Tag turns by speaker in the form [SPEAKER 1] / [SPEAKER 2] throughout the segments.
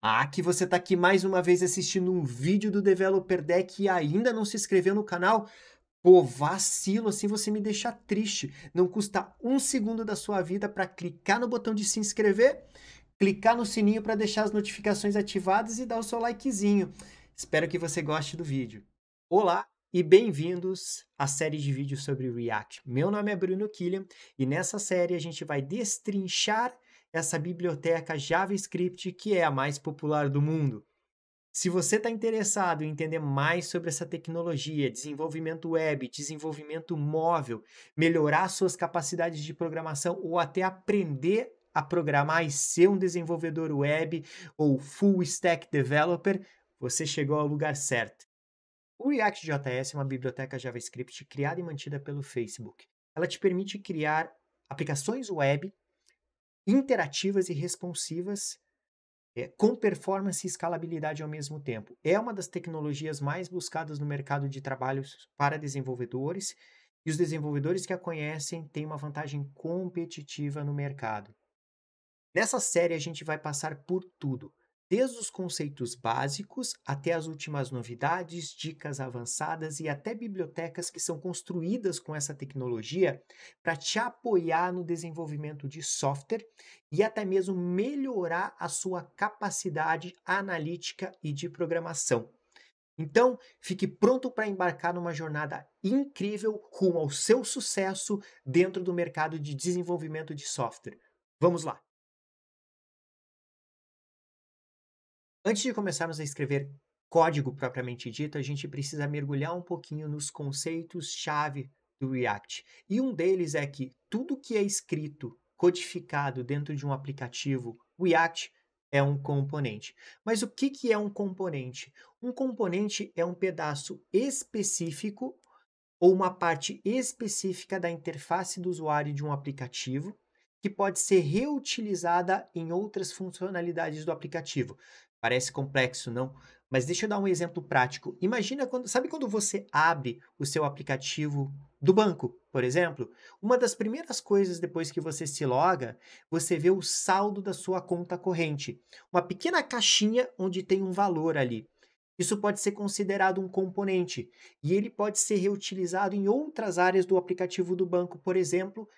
[SPEAKER 1] Ah, que você está aqui mais uma vez assistindo um vídeo do Developer Deck e ainda não se inscreveu no canal? Pô, vacilo, assim você me deixa triste. Não custa um segundo da sua vida para clicar no botão de se inscrever, clicar no sininho para deixar as notificações ativadas e dar o seu likezinho. Espero que você goste do vídeo. Olá e bem-vindos à série de vídeos sobre React. Meu nome é Bruno Killian e nessa série a gente vai destrinchar essa biblioteca JavaScript que é a mais popular do mundo. Se você está interessado em entender mais sobre essa tecnologia, desenvolvimento web, desenvolvimento móvel, melhorar suas capacidades de programação ou até aprender a programar e ser um desenvolvedor web ou full stack developer, você chegou ao lugar certo. O React.js é uma biblioteca JavaScript criada e mantida pelo Facebook. Ela te permite criar aplicações web interativas e responsivas é, com performance e escalabilidade ao mesmo tempo. É uma das tecnologias mais buscadas no mercado de trabalhos para desenvolvedores e os desenvolvedores que a conhecem têm uma vantagem competitiva no mercado. Nessa série a gente vai passar por tudo desde os conceitos básicos até as últimas novidades, dicas avançadas e até bibliotecas que são construídas com essa tecnologia para te apoiar no desenvolvimento de software e até mesmo melhorar a sua capacidade analítica e de programação. Então, fique pronto para embarcar numa jornada incrível rumo ao seu sucesso dentro do mercado de desenvolvimento de software. Vamos lá! Antes de começarmos a escrever código propriamente dito, a gente precisa mergulhar um pouquinho nos conceitos-chave do React. E um deles é que tudo que é escrito, codificado dentro de um aplicativo React é um componente. Mas o que, que é um componente? Um componente é um pedaço específico ou uma parte específica da interface do usuário de um aplicativo que pode ser reutilizada em outras funcionalidades do aplicativo. Parece complexo, não? Mas deixa eu dar um exemplo prático. Imagina quando, sabe quando você abre o seu aplicativo do banco, por exemplo? Uma das primeiras coisas depois que você se loga, você vê o saldo da sua conta corrente, uma pequena caixinha onde tem um valor ali. Isso pode ser considerado um componente e ele pode ser reutilizado em outras áreas do aplicativo do banco, por exemplo,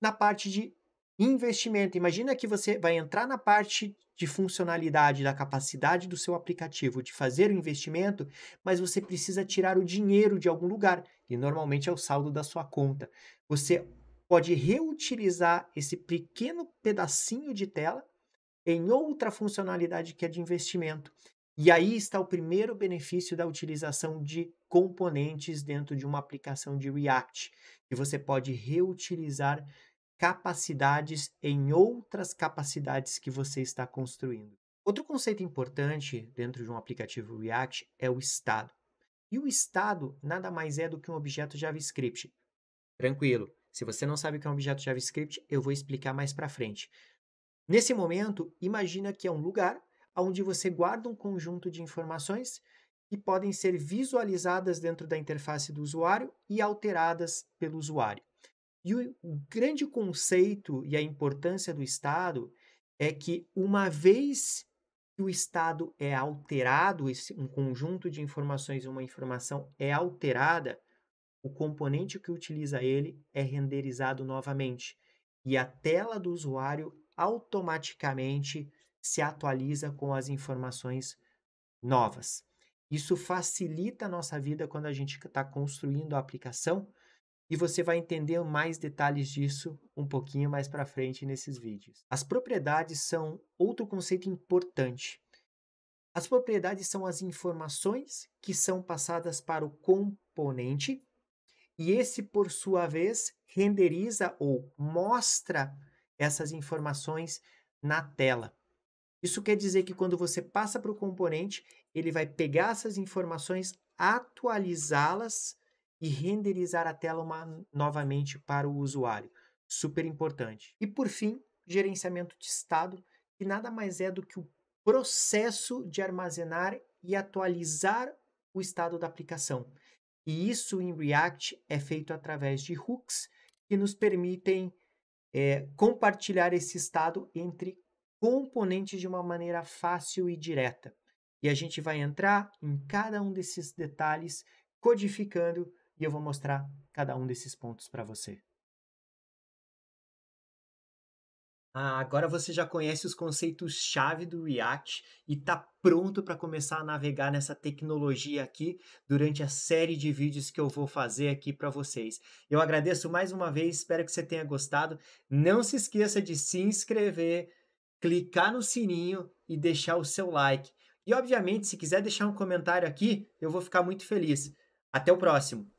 [SPEAKER 1] na parte de Investimento. Imagina que você vai entrar na parte de funcionalidade, da capacidade do seu aplicativo de fazer o investimento, mas você precisa tirar o dinheiro de algum lugar, e normalmente é o saldo da sua conta. Você pode reutilizar esse pequeno pedacinho de tela em outra funcionalidade que é de investimento. E aí está o primeiro benefício da utilização de componentes dentro de uma aplicação de React, que você pode reutilizar capacidades em outras capacidades que você está construindo. Outro conceito importante dentro de um aplicativo React é o estado. E o estado nada mais é do que um objeto JavaScript. Tranquilo, se você não sabe o que é um objeto JavaScript, eu vou explicar mais para frente. Nesse momento, imagina que é um lugar onde você guarda um conjunto de informações que podem ser visualizadas dentro da interface do usuário e alteradas pelo usuário. E o grande conceito e a importância do Estado é que, uma vez que o Estado é alterado, esse, um conjunto de informações, uma informação é alterada, o componente que utiliza ele é renderizado novamente. E a tela do usuário automaticamente se atualiza com as informações novas. Isso facilita a nossa vida quando a gente está construindo a aplicação, e você vai entender mais detalhes disso um pouquinho mais para frente nesses vídeos. As propriedades são outro conceito importante. As propriedades são as informações que são passadas para o componente e esse, por sua vez, renderiza ou mostra essas informações na tela. Isso quer dizer que quando você passa para o componente, ele vai pegar essas informações, atualizá-las e renderizar a tela uma, novamente para o usuário. Super importante. E por fim, gerenciamento de estado, que nada mais é do que o processo de armazenar e atualizar o estado da aplicação. E isso em React é feito através de hooks que nos permitem é, compartilhar esse estado entre componentes de uma maneira fácil e direta. E a gente vai entrar em cada um desses detalhes codificando e eu vou mostrar cada um desses pontos para você. Ah, agora você já conhece os conceitos-chave do React e está pronto para começar a navegar nessa tecnologia aqui durante a série de vídeos que eu vou fazer aqui para vocês. Eu agradeço mais uma vez, espero que você tenha gostado. Não se esqueça de se inscrever, clicar no sininho e deixar o seu like. E, obviamente, se quiser deixar um comentário aqui, eu vou ficar muito feliz. Até o próximo!